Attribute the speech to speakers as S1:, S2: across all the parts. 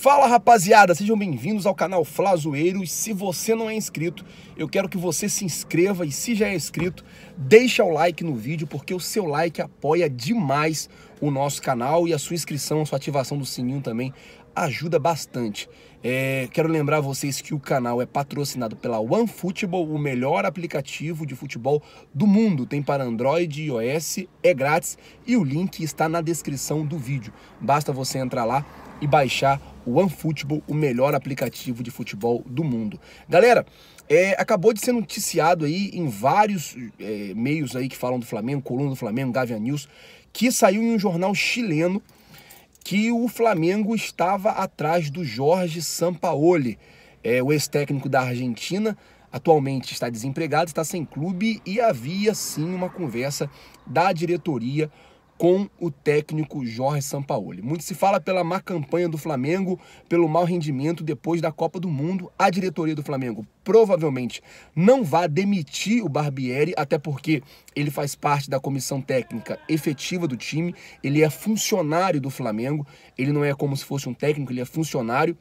S1: Fala rapaziada, sejam bem-vindos ao canal Flazoeiro e se você não é inscrito, eu quero que você se inscreva e se já é inscrito, deixa o like no vídeo porque o seu like apoia demais o nosso canal e a sua inscrição, a sua ativação do sininho também ajuda bastante. É, quero lembrar vocês que o canal é patrocinado pela OneFootball, o melhor aplicativo de futebol do mundo. Tem para Android e iOS, é grátis e o link está na descrição do vídeo. Basta você entrar lá e baixar o OneFootball, o melhor aplicativo de futebol do mundo. Galera, é, acabou de ser noticiado aí em vários é, meios aí que falam do Flamengo, coluna do Flamengo, Gavia News, que saiu em um jornal chileno que o Flamengo estava atrás do Jorge Sampaoli, é, o ex-técnico da Argentina, atualmente está desempregado, está sem clube e havia sim uma conversa da diretoria com o técnico Jorge Sampaoli. Muito se fala pela má campanha do Flamengo, pelo mau rendimento depois da Copa do Mundo. A diretoria do Flamengo provavelmente não vai demitir o Barbieri, até porque ele faz parte da comissão técnica efetiva do time, ele é funcionário do Flamengo, ele não é como se fosse um técnico, ele é funcionário.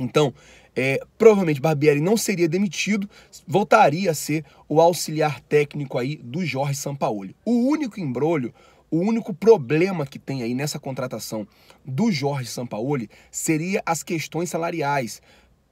S1: Então, é, provavelmente Barbieri não seria demitido, voltaria a ser o auxiliar técnico aí do Jorge Sampaoli. O único embrolho o único problema que tem aí nessa contratação do Jorge Sampaoli seria as questões salariais.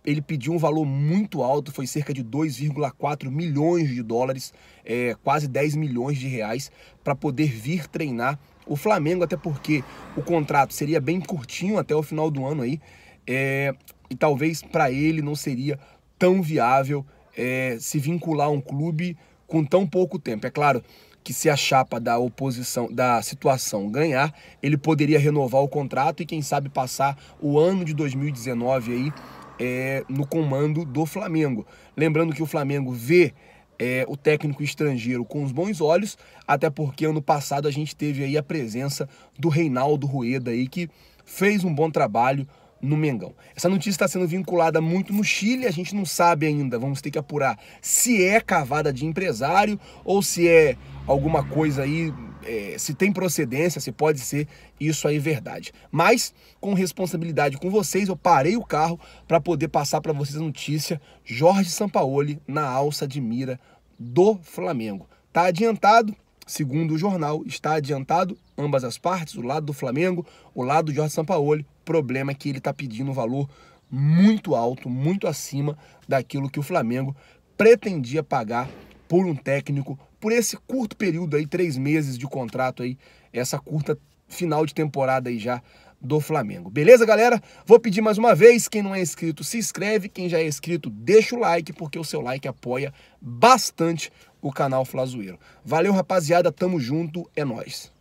S1: Ele pediu um valor muito alto, foi cerca de 2,4 milhões de dólares, é, quase 10 milhões de reais, para poder vir treinar o Flamengo, até porque o contrato seria bem curtinho até o final do ano aí, é, e talvez para ele não seria tão viável é, se vincular a um clube com tão pouco tempo. É claro que se a chapa da oposição, da situação ganhar, ele poderia renovar o contrato e quem sabe passar o ano de 2019 aí é, no comando do Flamengo. Lembrando que o Flamengo vê é, o técnico estrangeiro com os bons olhos, até porque ano passado a gente teve aí a presença do Reinaldo Rueda aí que fez um bom trabalho no Mengão. Essa notícia está sendo vinculada muito no Chile, a gente não sabe ainda, vamos ter que apurar se é cavada de empresário ou se é alguma coisa aí, é, se tem procedência, se pode ser isso aí verdade. Mas, com responsabilidade com vocês, eu parei o carro para poder passar para vocês a notícia: Jorge Sampaoli na alça de mira do Flamengo. Tá adiantado, segundo o jornal, está adiantado ambas as partes, o lado do Flamengo, o lado do Jorge Sampaoli. O problema é que ele está pedindo um valor muito alto, muito acima daquilo que o Flamengo pretendia pagar por um técnico por esse curto período aí, três meses de contrato aí, essa curta final de temporada aí já do Flamengo. Beleza, galera? Vou pedir mais uma vez, quem não é inscrito, se inscreve, quem já é inscrito, deixa o like, porque o seu like apoia bastante o canal Flazoeiro. Valeu, rapaziada, tamo junto, é nós.